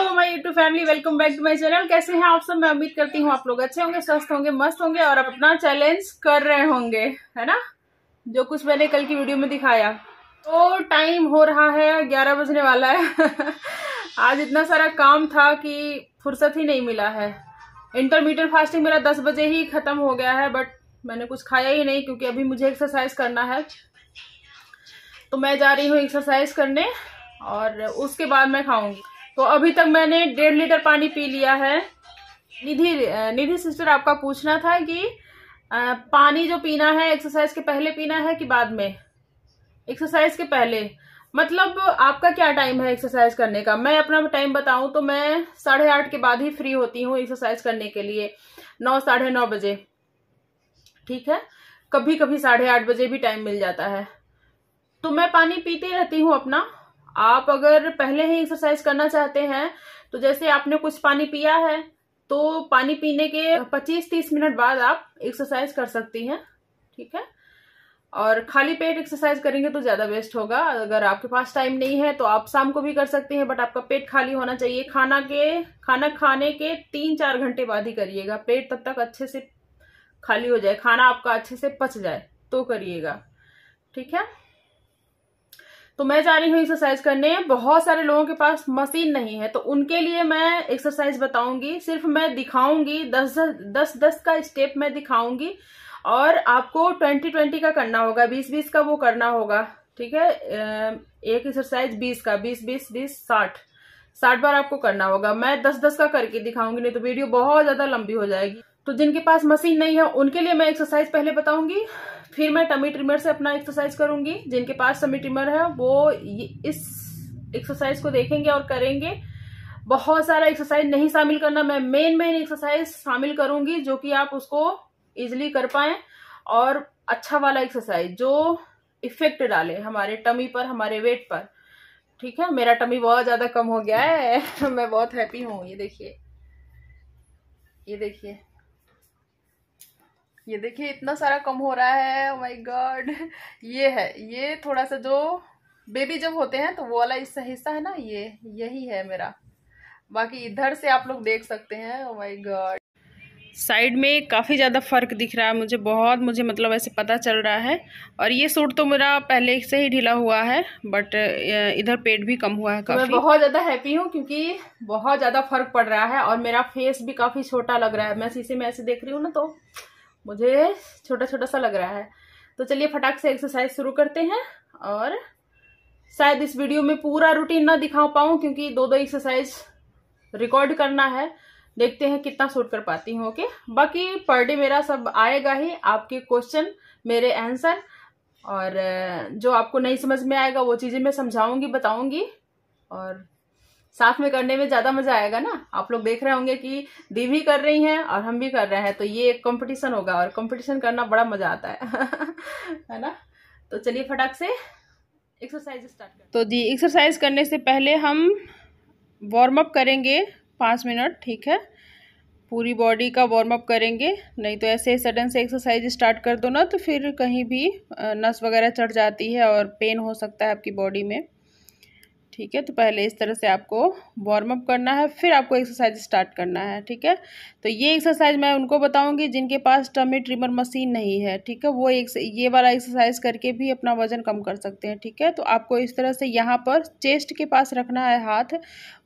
Hello my YouTube family welcome back to my channel कैसे हैं आप सब मैं उम्मीद करती हूँ आप लोग अच्छे होंगे स्वस्थ होंगे मस्त होंगे और अपना चैलेंज कर रहे होंगे है ना जो कुछ मैंने कल की वीडियो में दिखाया तो टाइम हो रहा है ग्यारह बजने वाला है आज इतना सारा काम था कि फुर्सत ही नहीं मिला है इंटरमीडिएट फास्टिंग मेरा दस बजे ही ख़त्म हो गया है बट मैंने कुछ खाया ही नहीं क्योंकि अभी मुझे एक्सरसाइज करना है तो मैं जा रही हूँ एक्सरसाइज करने और उसके बाद मैं खाऊंगी तो अभी तक मैंने डेढ़ लीटर पानी पी लिया है निधि निधि सिस्टर आपका पूछना था कि आ, पानी जो पीना है एक्सरसाइज के पहले पीना है कि बाद में एक्सरसाइज के पहले मतलब आपका क्या टाइम है एक्सरसाइज करने का मैं अपना टाइम बताऊं तो मैं साढ़े आठ के बाद ही फ्री होती हूँ एक्सरसाइज करने के लिए नौ साढ़े नौ बजे ठीक है कभी कभी साढ़े आठ बजे भी टाइम मिल जाता है तो मैं पानी पीती रहती हूँ अपना आप अगर पहले ही एक्सरसाइज करना चाहते हैं तो जैसे आपने कुछ पानी पिया है तो पानी पीने के 25-30 मिनट बाद आप एक्सरसाइज कर सकती हैं ठीक है और खाली पेट एक्सरसाइज करेंगे तो ज़्यादा बेस्ट होगा अगर आपके पास टाइम नहीं है तो आप शाम को भी कर सकते हैं बट आपका पेट खाली होना चाहिए खाना के खाना खाने के तीन चार घंटे बाद ही करिएगा पेट तब तक अच्छे से खाली हो जाए खाना आपका अच्छे से पच जाए तो करिएगा ठीक है तो मैं जा रही हूँ एक्सरसाइज करने बहुत सारे लोगों के पास मशीन नहीं है तो उनके लिए मैं एक्सरसाइज बताऊंगी सिर्फ मैं दिखाऊंगी दस दस दस का स्टेप मैं दिखाऊंगी और आपको ट्वेंटी ट्वेंटी का करना होगा बीस बीस का वो करना होगा ठीक है एक एक्सरसाइज बीस का बीस बीस बीस साठ साठ बार आपको करना होगा मैं दस दस का करके दिखाऊंगी नहीं तो वीडियो बहुत ज्यादा लंबी हो जाएगी तो जिनके पास मशीन नहीं है उनके लिए मैं एक्सरसाइज पहले बताऊंगी फिर मैं टमी ट्रिमर से अपना एक्सरसाइज करूंगी जिनके पास टमी ट्रिमर है वो इस एक्सरसाइज को देखेंगे और करेंगे बहुत सारा एक्सरसाइज नहीं शामिल करना मैं मेन मेन एक्सरसाइज शामिल करूंगी जो कि आप उसको इजिली कर पाए और अच्छा वाला एक्सरसाइज जो इफेक्ट डाले हमारे टमी पर हमारे वेट पर ठीक है मेरा टमी बहुत ज़्यादा कम हो गया है मैं बहुत हैप्पी हूँ ये देखिए ये देखिए ये देखिए इतना सारा कम हो रहा है माय oh गॉड ये है ये थोड़ा सा जो बेबी जब होते हैं तो वो वाला इसका हिस्सा है ना ये यही है मेरा बाकी इधर से आप लोग देख सकते हैं माय oh गॉड साइड में काफ़ी ज़्यादा फ़र्क दिख रहा है मुझे बहुत मुझे मतलब ऐसे पता चल रहा है और ये सूट तो मेरा पहले से ही ढीला हुआ है बट इधर पेट भी कम हुआ है तो काफी। मैं बहुत ज़्यादा हैप्पी हूँ क्योंकि बहुत ज़्यादा फ़र्क पड़ रहा है और मेरा फेस भी काफ़ी छोटा लग रहा है मैं शीशे में ऐसे देख रही हूँ ना तो मुझे छोटा छोटा सा लग रहा है तो चलिए फटाक से एक्सरसाइज शुरू करते हैं और शायद इस वीडियो में पूरा रूटीन ना दिखा पाऊँ क्योंकि दो दो एक्सरसाइज रिकॉर्ड करना है देखते हैं कितना सूट कर पाती हूँ ओके बाकी पर डे मेरा सब आएगा ही आपके क्वेश्चन मेरे आंसर और जो आपको नहीं समझ में आएगा वो चीज़ें मैं समझाऊंगी बताऊंगी और साथ में करने में ज्यादा मजा आएगा ना आप लोग देख रहे होंगे कि दी भी कर रही हैं और हम भी कर रहे हैं तो ये एक कंपटीशन होगा और कंपटीशन करना बड़ा मजा आता है है ना तो चलिए फटाक से एक्सरसाइज स्टार्ट कर तो जी एक्सरसाइज करने से पहले हम वार्म अप करेंगे पाँच मिनट ठीक है पूरी बॉडी का वार्म अप करेंगे नहीं तो ऐसे सडन से एक्सरसाइज स्टार्ट कर दो ना तो फिर कहीं भी नस वगैरह चढ़ जाती है और पेन हो सकता है आपकी बॉडी में ठीक है तो पहले इस तरह से आपको वार्म अप करना है फिर आपको एक्सरसाइज स्टार्ट करना है ठीक है तो ये एक्सरसाइज मैं उनको बताऊंगी जिनके पास टमी ट्रिमर मशीन नहीं है ठीक है वो एक ये वाला एक्सरसाइज करके भी अपना वजन कम कर सकते हैं ठीक है तो आपको इस तरह से यहाँ पर चेस्ट के पास रखना है हाथ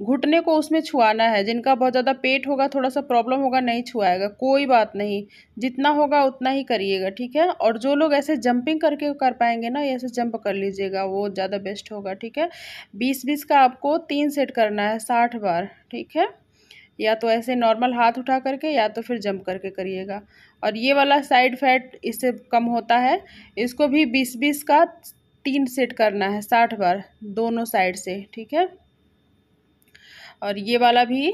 घुटने को उसमें छुआना है जिनका बहुत ज़्यादा पेट होगा थोड़ा सा प्रॉब्लम होगा नहीं छुआएगा कोई बात नहीं जितना होगा उतना ही करिएगा ठीक है और जो लोग ऐसे जंपिंग करके कर पाएंगे ना ऐसे जंप कर लीजिएगा वो ज़्यादा बेस्ट होगा ठीक है बीस बीस का आपको तीन सेट करना है साठ बार ठीक है या तो ऐसे नॉर्मल हाथ उठा करके या तो फिर जंप करके करिएगा और ये वाला साइड फैट इससे कम होता है इसको भी बीस बीस का तीन सेट करना है साठ बार दोनों साइड से ठीक है और ये वाला भी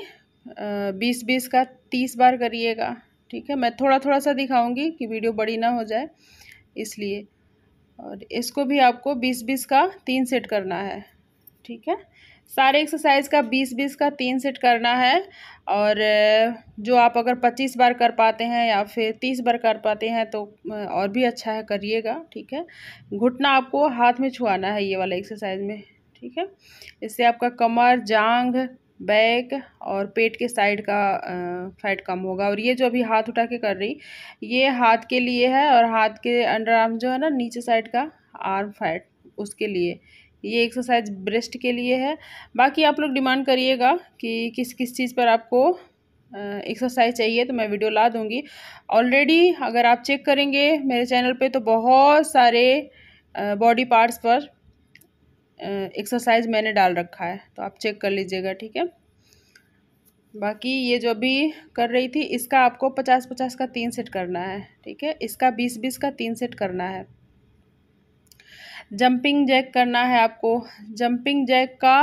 बीस बीस का तीस बार करिएगा ठीक है मैं थोड़ा थोड़ा सा दिखाऊंगी कि वीडियो बड़ी ना हो जाए इसलिए और इसको भी आपको बीस बीस का तीन सेट करना है ठीक है सारे एक्सरसाइज का बीस बीस का तीन सेट करना है और जो आप अगर पच्चीस बार कर पाते हैं या फिर तीस बार कर पाते हैं तो और भी अच्छा है करिएगा ठीक है घुटना आपको हाथ में छुआना है ये वाला एक्सरसाइज में ठीक है इससे आपका कमर जांग बैक और पेट के साइड का फैट कम होगा और ये जो अभी हाथ उठा के कर रही ये हाथ के लिए है और हाथ के अंडर आर्म जो है ना नीचे साइड का आर्म फैट उसके लिए ये एक्सरसाइज ब्रेस्ट के लिए है बाकी आप लोग डिमांड करिएगा कि किस किस चीज़ पर आपको एक्सरसाइज चाहिए तो मैं वीडियो ला दूँगी ऑलरेडी अगर आप चेक करेंगे मेरे चैनल पे तो बहुत सारे बॉडी पार्ट्स पर एक्सरसाइज मैंने डाल रखा है तो आप चेक कर लीजिएगा ठीक है बाकी ये जो अभी कर रही थी इसका आपको पचास पचास का तीन सेट करना है ठीक है इसका बीस बीस का तीन सेट करना है जंपिंग जैक करना है आपको जंपिंग जैक का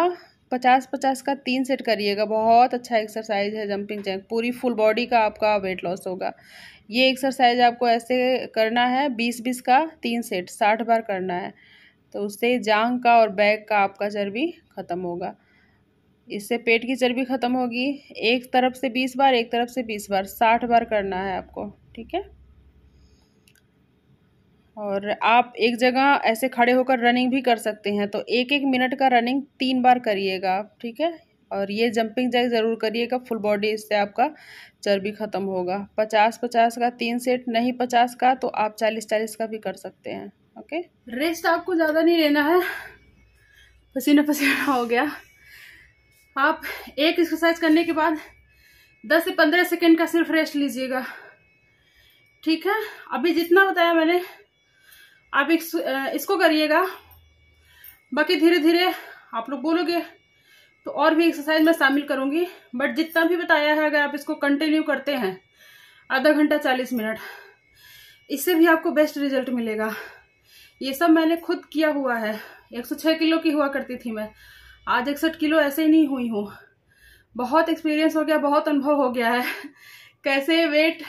पचास पचास का तीन सेट करिएगा बहुत अच्छा एक्सरसाइज है जंपिंग जैक पूरी फुल बॉडी का आपका वेट लॉस होगा ये एक्सरसाइज आपको ऐसे करना है बीस बीस का तीन सेट साठ बार करना है तो उससे जांग का और बैक का आपका चर्बी ख़त्म होगा इससे पेट की चर्बी ख़त्म होगी एक तरफ से बीस बार एक तरफ से बीस बार साठ बार करना है आपको ठीक है और आप एक जगह ऐसे खड़े होकर रनिंग भी कर सकते हैं तो एक एक मिनट का रनिंग तीन बार करिएगा आप ठीक है और ये जंपिंग जैक ज़रूर करिएगा फुल बॉडी इससे आपका चर्बी ख़त्म होगा पचास पचास का तीन सेट नहीं पचास का तो आप चालीस चालीस का भी कर सकते हैं ओके रेस्ट आपको ज़्यादा नहीं लेना है पसीना पसीना हो गया आप एक एक्सरसाइज करने के बाद दस से पंद्रह सेकेंड का सिर्फ रेस्ट लीजिएगा ठीक है अभी जितना बताया मैंने आप इस, इसको करिएगा बाकी धीरे धीरे आप लोग बोलोगे तो और भी एक्सरसाइज मैं शामिल करूंगी बट जितना भी बताया है अगर आप इसको कंटिन्यू करते हैं आधा घंटा चालीस मिनट इससे भी आपको बेस्ट रिजल्ट मिलेगा ये सब मैंने खुद किया हुआ है 106 किलो की हुआ करती थी मैं आज इकसठ किलो ऐसे ही नहीं हुई हूँ बहुत एक्सपीरियंस हो गया बहुत अनुभव हो गया है कैसे वेट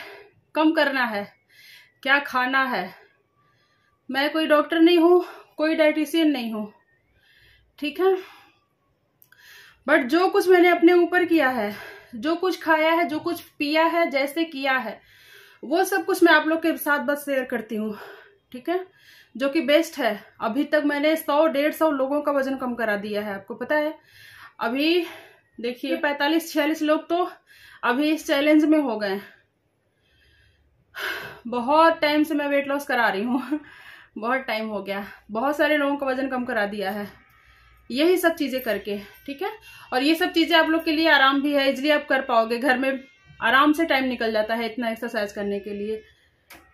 कम करना है क्या खाना है मैं कोई डॉक्टर नहीं हूँ कोई डाइटिशियन नहीं हूँ ठीक है बट जो कुछ मैंने अपने ऊपर किया है जो कुछ खाया है जो कुछ पिया है जैसे किया है वो सब कुछ मैं आप लोग के साथ बस शेयर करती हूँ ठीक है जो कि बेस्ट है अभी तक मैंने सौ डेढ़ सौ लोगों का वजन कम करा दिया है आपको पता है अभी देखिए पैंतालीस छियालीस लोग तो अभी इस चैलेंज में हो गए बहुत टाइम से मैं वेट लॉस करा रही हूँ बहुत टाइम हो गया बहुत सारे लोगों का वज़न कम करा दिया है यही सब चीज़ें करके ठीक है और ये सब चीज़ें आप लोग के लिए आराम भी है इसलिए आप कर पाओगे घर में आराम से टाइम निकल जाता है इतना एक्सरसाइज करने के लिए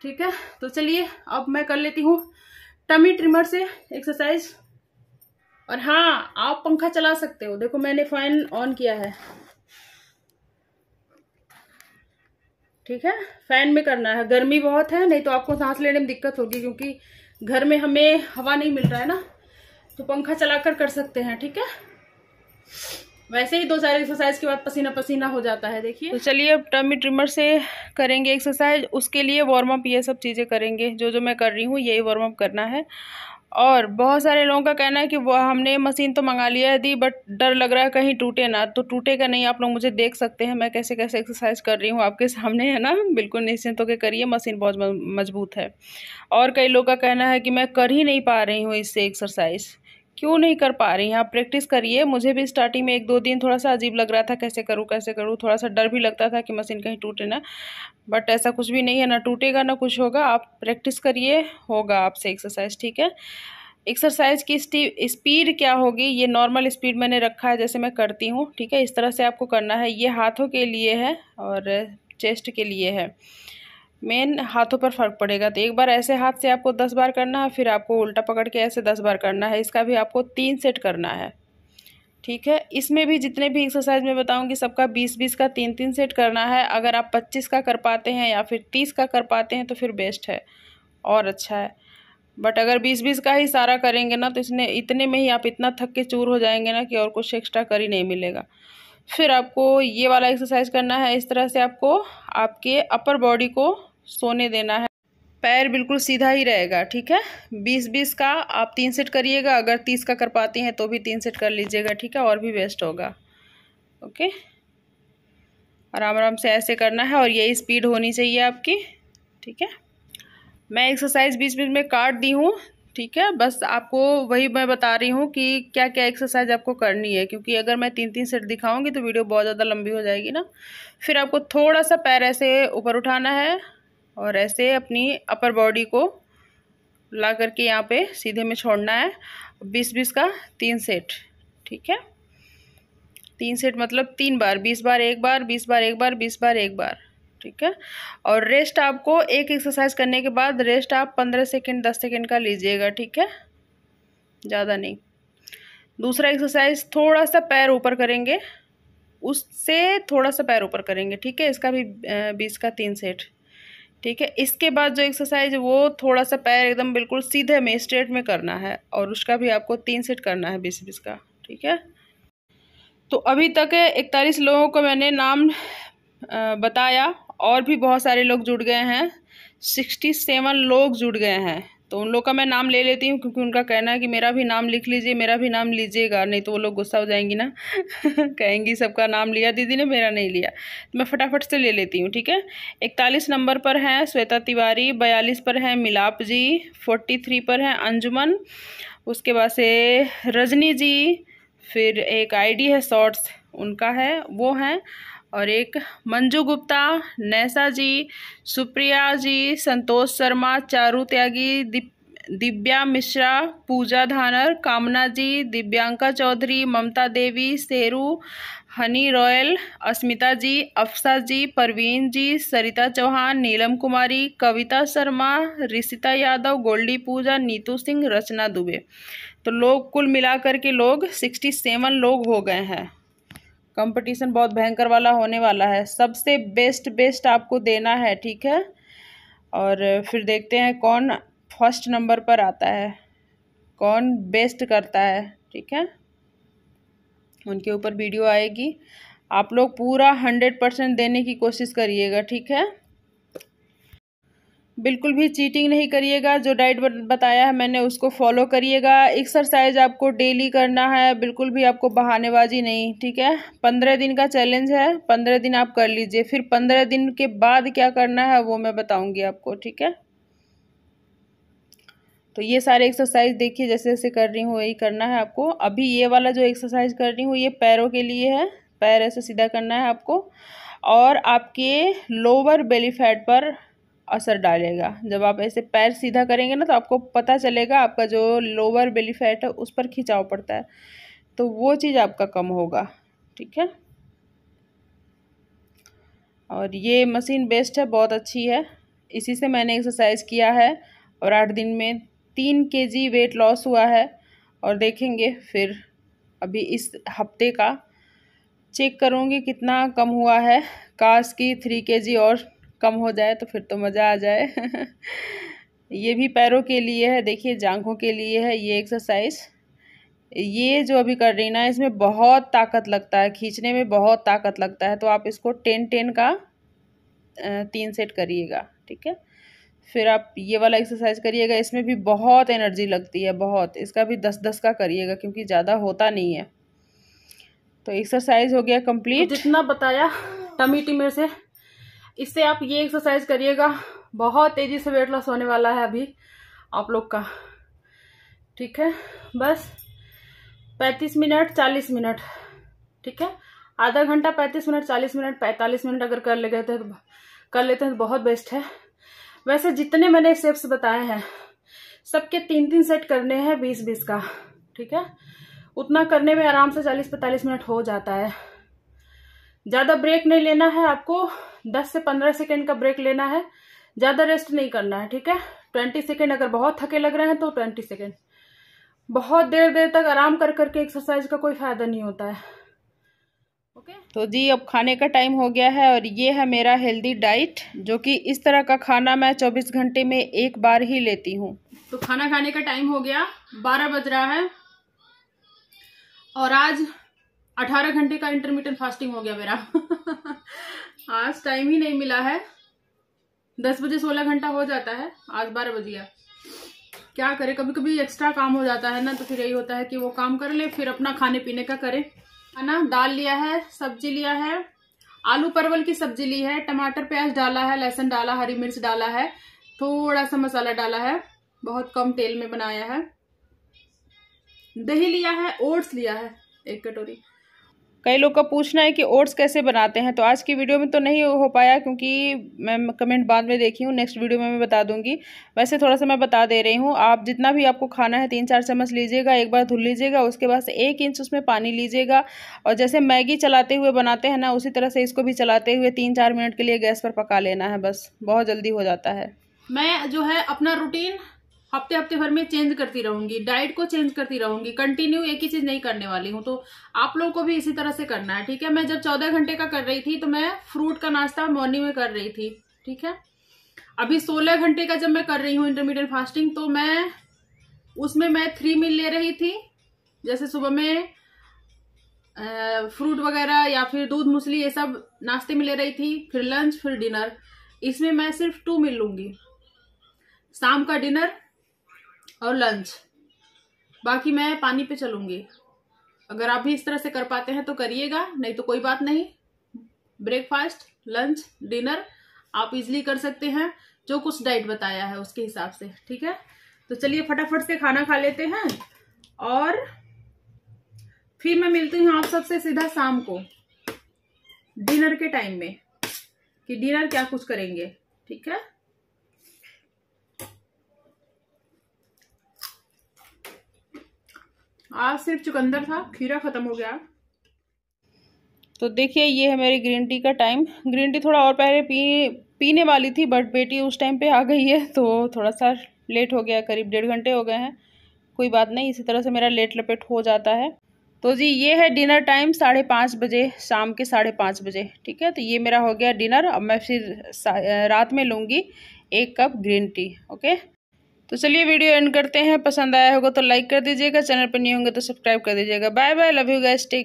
ठीक है तो चलिए अब मैं कर लेती हूँ टमी ट्रिमर से एक्सरसाइज और हाँ आप पंखा चला सकते हो देखो मैंने फैन ऑन किया है ठीक है फैन में करना है गर्मी बहुत है नहीं तो आपको सांस लेने में दिक्कत होगी क्योंकि घर में हमें हवा नहीं मिल रहा है ना तो पंखा चलाकर कर सकते हैं ठीक है वैसे ही दो चार एक्सरसाइज के बाद पसीना पसीना हो जाता है देखिए तो चलिए अब टर्मी ट्रिमर से करेंगे एक्सरसाइज उसके लिए वार्म अप ये सब चीज़ें करेंगे जो जो मैं कर रही हूँ यही वार्म अप करना है और बहुत सारे लोगों का कहना है कि वह हमने मशीन तो मंगा लिया है दी बट डर लग रहा है कहीं टूटे ना तो टूटेगा नहीं आप लोग मुझे देख सकते हैं मैं कैसे कैसे एक्सरसाइज कर रही हूँ आपके सामने है ना बिल्कुल निश्चिंत होकर करिए मशीन बहुत मजबूत है और कई लोगों का कहना है कि मैं कर ही नहीं पा रही हूँ इससे एक्सरसाइज क्यों नहीं कर पा रही हैं आप प्रैक्टिस करिए मुझे भी स्टार्टिंग में एक दो दिन थोड़ा सा अजीब लग रहा था कैसे करूँ कैसे करूँ थोड़ा सा डर भी लगता था कि मशीन कहीं टूटे ना बट ऐसा कुछ भी नहीं है ना टूटेगा ना कुछ होगा आप प्रैक्टिस करिए होगा आपसे एक्सरसाइज ठीक है एक्सरसाइज की स्पीड क्या होगी ये नॉर्मल स्पीड मैंने रखा है जैसे मैं करती हूँ ठीक है इस तरह से आपको करना है ये हाथों के लिए है और चेस्ट के लिए है मेन हाथों पर फ़र्क पड़ेगा तो एक बार ऐसे हाथ से आपको दस बार करना है फिर आपको उल्टा पकड़ के ऐसे दस बार करना है इसका भी आपको तीन सेट करना है ठीक है इसमें भी जितने भी एक्सरसाइज मैं बताऊंगी सबका बीस बीस का तीन तीन सेट करना है अगर आप पच्चीस का कर पाते हैं या फिर तीस का कर पाते हैं तो फिर बेस्ट है और अच्छा है बट अगर बीस बीस का ही सारा करेंगे ना तो इसने इतने में ही आप इतना थक के चूर हो जाएंगे ना कि और कुछ एक्स्ट्रा कर ही नहीं मिलेगा फिर आपको ये वाला एक्सरसाइज करना है इस तरह से आपको आपके अपर बॉडी को सोने देना है पैर बिल्कुल सीधा ही रहेगा ठीक है बीस बीस का आप तीन सेट करिएगा अगर तीस का कर पाती हैं तो भी तीन सेट कर लीजिएगा ठीक है और भी बेस्ट होगा ओके आराम आराम से ऐसे करना है और यही स्पीड होनी चाहिए आपकी ठीक है मैं एक्सरसाइज बीच बीच में काट दी हूँ ठीक है बस आपको वही मैं बता रही हूँ कि क्या क्या एक्सरसाइज आपको करनी है क्योंकि अगर मैं तीन तीन सेट दिखाऊंगी तो वीडियो बहुत ज़्यादा लंबी हो जाएगी ना फिर आपको थोड़ा सा पैर ऐसे ऊपर उठाना है और ऐसे अपनी अपर बॉडी को ला करके यहाँ पे सीधे में छोड़ना है बीस बीस का तीन सेट ठीक है तीन सेट मतलब तीन बार बीस बार एक बार बीस बार एक बार बीस बार एक बार ठीक है और रेस्ट आपको एक एक्सरसाइज करने के बाद रेस्ट आप पंद्रह सेकेंड दस सेकेंड का लीजिएगा ठीक है ज़्यादा नहीं दूसरा एक्सरसाइज थोड़ा सा पैर ऊपर करेंगे उससे थोड़ा सा पैर ऊपर करेंगे ठीक है इसका भी बीस का तीन सेट ठीक है इसके बाद जो एक्सरसाइज है वो थोड़ा सा पैर एकदम बिल्कुल सीधे में स्ट्रेट में करना है और उसका भी आपको तीन सेट करना है बीस बीस का ठीक है तो अभी तक इकतालीस लोगों को मैंने नाम बताया और भी बहुत सारे लोग जुड़ गए हैं सिक्सटी सेवन लोग जुड़ गए हैं तो उन लोग का मैं नाम ले लेती हूँ क्योंकि उनका कहना है कि मेरा भी नाम लिख लीजिए मेरा भी नाम लीजिएगा नहीं तो वो लोग गुस्सा हो जाएंगी ना कहेंगी सबका नाम लिया दीदी ने मेरा नहीं लिया तो मैं फटाफट से ले लेती हूँ ठीक है इकतालीस नंबर पर हैं श्वेता तिवारी बयालीस पर हैं मिलाप जी फोर्टी थ्री पर हैं अंजुमन उसके बाद से रजनी जी फिर एक आईडी है शॉर्ट्स उनका है वो हैं और एक मंजू गुप्ता नैसा जी सुप्रिया जी संतोष शर्मा चारू त्यागी Divya Mishra Puja Dhanar Kamna ji Divyanka Chaudhary Mamta Devi Sheru Honey Royal Asmita ji Afsa ji Parveen ji Sarita Chauhan Neelam Kumari Kavita Sharma Rishita Yadav Goldie Puja Neetu Singh Rachna Dubey तो लोग कुल मिलाकर के लोग सिक्सटी सेवन लोग हो गए हैं कंपटीशन बहुत भयंकर वाला होने वाला है सबसे बेस्ट बेस्ट आपको देना है ठीक है और फिर देखते हैं कौन फर्स्ट नंबर पर आता है कौन बेस्ट करता है ठीक है उनके ऊपर वीडियो आएगी आप लोग पूरा हंड्रेड परसेंट देने की कोशिश करिएगा ठीक है बिल्कुल भी चीटिंग नहीं करिएगा जो डाइट बताया है मैंने उसको फॉलो करिएगा एक्सरसाइज आपको डेली करना है बिल्कुल भी आपको बहानेबाजी नहीं ठीक है पंद्रह दिन का चैलेंज है पंद्रह दिन आप कर लीजिए फिर पंद्रह दिन के बाद क्या करना है वो मैं बताऊंगी आपको ठीक है तो ये सारे एक्सरसाइज देखिए जैसे जैसे कर रही हूँ यही करना है आपको अभी ये वाला जो एक्सरसाइज कर रही हूँ ये पैरों के लिए है पैर ऐसे सीधा करना है आपको और आपके लोअर बेली फैट पर असर डालेगा जब आप ऐसे पैर सीधा करेंगे ना तो आपको पता चलेगा आपका जो लोअर बेली फैट है उस पर खिंचाव पड़ता है तो वो चीज़ आपका कम होगा ठीक है और ये मशीन बेस्ट है बहुत अच्छी है इसी से मैंने एक्सरसाइज किया है और आठ दिन में तीन के जी वेट लॉस हुआ है और देखेंगे फिर अभी इस हफ्ते का चेक करूँगी कितना कम हुआ है काश की थ्री के जी और कम हो जाए तो फिर तो मज़ा आ जाए ये भी पैरों के लिए है देखिए जांघों के लिए है ये एक्सरसाइज ये जो अभी कर रही ना इसमें बहुत ताकत लगता है खींचने में बहुत ताकत लगता है तो आप इसको टेन टेन का तीन सेट करिएगा ठीक है फिर आप ये वाला एक्सरसाइज करिएगा इसमें भी बहुत एनर्जी लगती है बहुत इसका भी दस दस का करिएगा क्योंकि ज़्यादा होता नहीं है तो एक्सरसाइज हो गया कंप्लीट तो जितना बताया टमी टीमे से इससे आप ये एक्सरसाइज करिएगा बहुत तेज़ी से वेट लॉस होने वाला है अभी आप लोग का ठीक है बस 35 मिनट 40 मिनट ठीक है आधा घंटा 35 मिनट 40 मिनट 45 मिनट अगर कर ले गए तो कर लेते हैं तो बहुत बेस्ट है वैसे जितने मैंने स्टेप्स बताए हैं सबके तीन तीन सेट करने हैं बीस बीस का ठीक है उतना करने में आराम से चालीस पैंतालीस मिनट हो जाता है ज़्यादा ब्रेक नहीं लेना है आपको 10 से 15 सेकेंड का ब्रेक लेना है ज़्यादा रेस्ट नहीं करना है ठीक है 20 सेकेंड अगर बहुत थके लग रहे हैं तो 20 सेकेंड बहुत देर देर तक आराम कर करके एक्सरसाइज का कोई फ़ायदा नहीं होता है ओके okay? तो जी अब खाने का टाइम हो गया है और ये है मेरा हेल्दी डाइट जो कि इस तरह का खाना मैं 24 घंटे में एक बार ही लेती हूँ तो खाना खाने का टाइम हो गया 12 बज रहा है और आज अठारह घंटे का इंटरमीडियंट फास्टिंग हो गया मेरा आज टाइम ही नहीं मिला है दस बजे सोलह घंटा हो जाता है आज बारह बज गया क्या करें कभी कभी एक्स्ट्रा काम हो जाता है ना तो फिर यही होता है कि वो काम कर ले फिर अपना खाने पीने का करें है ना दाल लिया है सब्जी लिया है आलू परवल की सब्जी ली है टमाटर प्याज डाला है लहसुन डाला हरी मिर्च डाला है थोड़ा सा मसाला डाला है बहुत कम तेल में बनाया है दही लिया है ओट्स लिया है एक कटोरी कई लोग का पूछना है कि ओट्स कैसे बनाते हैं तो आज की वीडियो में तो नहीं हो पाया क्योंकि मैं कमेंट बाद में देखी हूँ नेक्स्ट वीडियो में मैं बता दूंगी वैसे थोड़ा सा मैं बता दे रही हूँ आप जितना भी आपको खाना है तीन चार चम्मच लीजिएगा एक बार धुल लीजिएगा उसके बाद एक इंच उसमें पानी लीजिएगा और जैसे मैगी चलाते हुए बनाते हैं ना उसी तरह से इसको भी चलाते हुए तीन चार मिनट के लिए गैस पर पका लेना है बस बहुत जल्दी हो जाता है मैं जो है अपना रूटीन हफ्ते हफ्ते भर में चेंज करती रहूंगी डाइट को चेंज करती रहूंगी कंटिन्यू एक ही चीज नहीं करने वाली हूँ तो आप लोगों को भी इसी तरह से करना है ठीक है मैं जब चौदह घंटे का कर रही थी तो मैं फ्रूट का नाश्ता मॉर्निंग में कर रही थी ठीक है अभी सोलह घंटे का जब मैं कर रही हूँ इंटरमीडिएट फास्टिंग तो मैं उसमें मैं थ्री मील ले रही थी जैसे सुबह में फ्रूट वगैरह या फिर दूध मूसली ये सब नाश्ते में ले रही थी फिर लंच फिर डिनर इसमें मैं सिर्फ टू मिल लूंगी शाम का डिनर और लंच बाकी मैं पानी पे चलूँगी अगर आप भी इस तरह से कर पाते हैं तो करिएगा नहीं तो कोई बात नहीं ब्रेकफास्ट लंच डिनर आप इजली कर सकते हैं जो कुछ डाइट बताया है उसके हिसाब से ठीक है तो चलिए फटाफट से खाना खा लेते हैं और फिर मैं मिलती हूँ आप सबसे सीधा शाम को डिनर के टाइम में कि डिनर क्या कुछ करेंगे ठीक है आज सिर्फ चुकंदर था खीरा ख़त्म हो गया तो देखिए ये है मेरी ग्रीन टी का टाइम ग्रीन टी थोड़ा और पहले पी पीने वाली थी बट बेटी उस टाइम पे आ गई है तो थोड़ा सा लेट हो गया करीब डेढ़ घंटे हो गए हैं कोई बात नहीं इसी तरह से मेरा लेट लपेट हो जाता है तो जी ये है डिनर टाइम साढ़े पाँच बजे शाम के साढ़े पाँच बजे ठीक है तो ये मेरा हो गया डिनर अब मैं फिर रात में लूँगी एक कप ग्रीन टी ओके तो चलिए वीडियो एंड करते हैं पसंद आया होगा तो लाइक कर दीजिएगा चैनल पर नहीं होंगे तो सब्सक्राइब कर दीजिएगा bye bye love you guys take